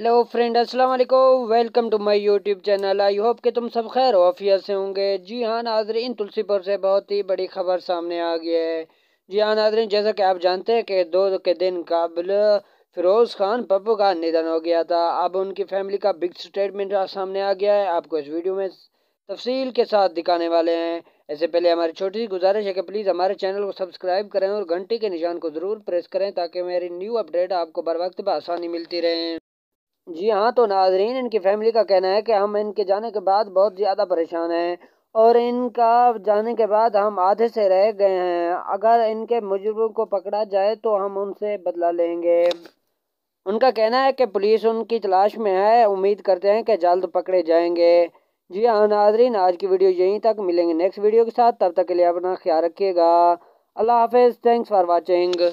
hello friend अस्सलाम वालेकुम welcome to my YouTube channel I hope कि तुम सब खैर ऑफिया से होंगे जी हाँ नाजरीन तुलसीपुर से बहुत ही बड़ी खबर सामने आ गई है जी हाँ नाजरीन जैसा कि आप जानते हैं कि दो के दिन काबिल फिरोज़ खान पप्पू का निधन हो गया था अब उनकी फैमिली का बिग स्टेटमेंट सामने आ गया है आपको इस वीडियो में तफसील के साथ दिखाने वाले हैं इससे पहले हमारी छोटी सी गुजारिश है कि प्लीज़ हमारे चैनल को सब्सक्राइब करें और घंटी के निशान को ज़रूर प्रेस करें ताकि मेरी न्यू अपडेट आपको बर वक्त बसानी मिलती रहें जी हाँ तो नाजरीन इनकी फैमिली का कहना है कि हम इनके जाने के बाद बहुत ज़्यादा परेशान हैं और इनका जाने के बाद हम आधे से रह गए हैं अगर इनके मुजरमों को पकड़ा जाए तो हम उनसे बदला लेंगे उनका कहना है कि पुलिस उनकी तलाश में है उम्मीद करते हैं कि जल्द पकड़े जाएंगे जी हाँ नाजरीन आज की वीडियो यहीं तक मिलेंगे नेक्स्ट वीडियो के साथ तब तक के लिए अपना ख्याल रखिएगा अल्लाह हाफिज़ थैंक्स फॉर वॉचिंग